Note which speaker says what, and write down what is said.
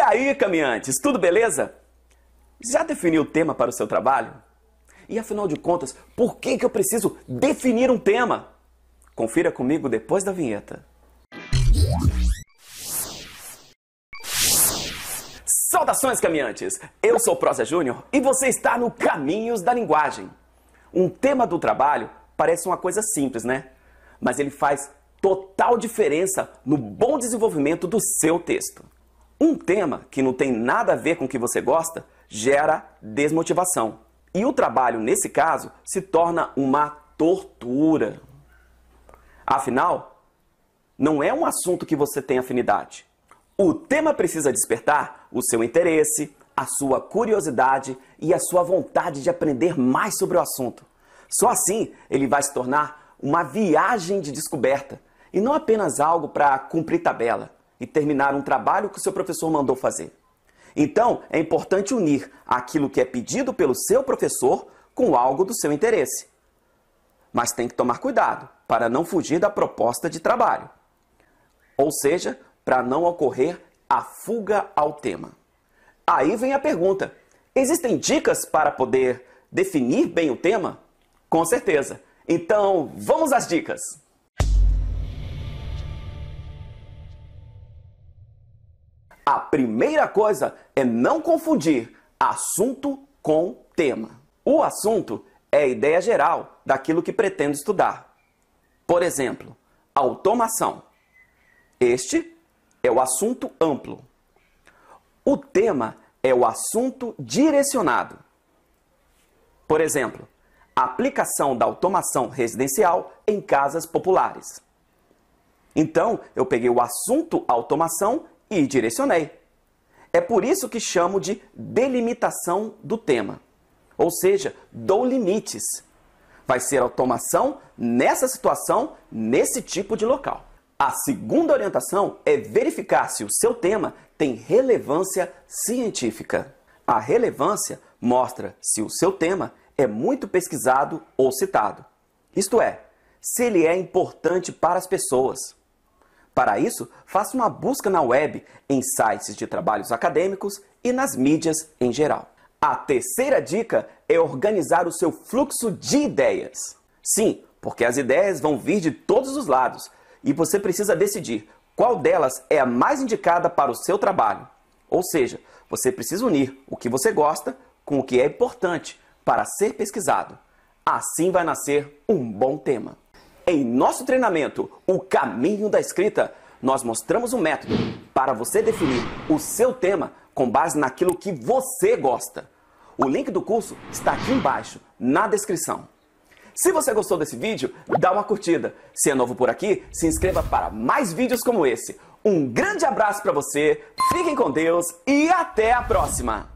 Speaker 1: E aí, caminhantes, tudo beleza? Já definiu o tema para o seu trabalho? E afinal de contas, por que, que eu preciso definir um tema? Confira comigo depois da vinheta. Saudações, caminhantes! Eu sou Prosa Júnior e você está no Caminhos da Linguagem. Um tema do trabalho parece uma coisa simples, né? Mas ele faz total diferença no bom desenvolvimento do seu texto. Um tema que não tem nada a ver com o que você gosta gera desmotivação. E o trabalho, nesse caso, se torna uma tortura. Afinal, não é um assunto que você tem afinidade. O tema precisa despertar o seu interesse, a sua curiosidade e a sua vontade de aprender mais sobre o assunto. Só assim ele vai se tornar uma viagem de descoberta e não apenas algo para cumprir tabela e terminar um trabalho que o seu professor mandou fazer. Então, é importante unir aquilo que é pedido pelo seu professor com algo do seu interesse. Mas tem que tomar cuidado para não fugir da proposta de trabalho. Ou seja, para não ocorrer a fuga ao tema. Aí vem a pergunta: existem dicas para poder definir bem o tema? Com certeza. Então, vamos às dicas! primeira coisa é não confundir assunto com tema. O assunto é a ideia geral daquilo que pretendo estudar. Por exemplo, automação. Este é o assunto amplo. O tema é o assunto direcionado. Por exemplo, aplicação da automação residencial em casas populares. Então, eu peguei o assunto automação e direcionei. É por isso que chamo de delimitação do tema. Ou seja, dou limites. Vai ser automação nessa situação, nesse tipo de local. A segunda orientação é verificar se o seu tema tem relevância científica. A relevância mostra se o seu tema é muito pesquisado ou citado. Isto é, se ele é importante para as pessoas. Para isso, faça uma busca na web, em sites de trabalhos acadêmicos e nas mídias em geral. A terceira dica é organizar o seu fluxo de ideias. Sim, porque as ideias vão vir de todos os lados e você precisa decidir qual delas é a mais indicada para o seu trabalho. Ou seja, você precisa unir o que você gosta com o que é importante para ser pesquisado. Assim vai nascer um bom tema. Em nosso treinamento, o caminho da escrita, nós mostramos um método para você definir o seu tema com base naquilo que você gosta. O link do curso está aqui embaixo, na descrição. Se você gostou desse vídeo, dá uma curtida. Se é novo por aqui, se inscreva para mais vídeos como esse. Um grande abraço para você, fiquem com Deus e até a próxima!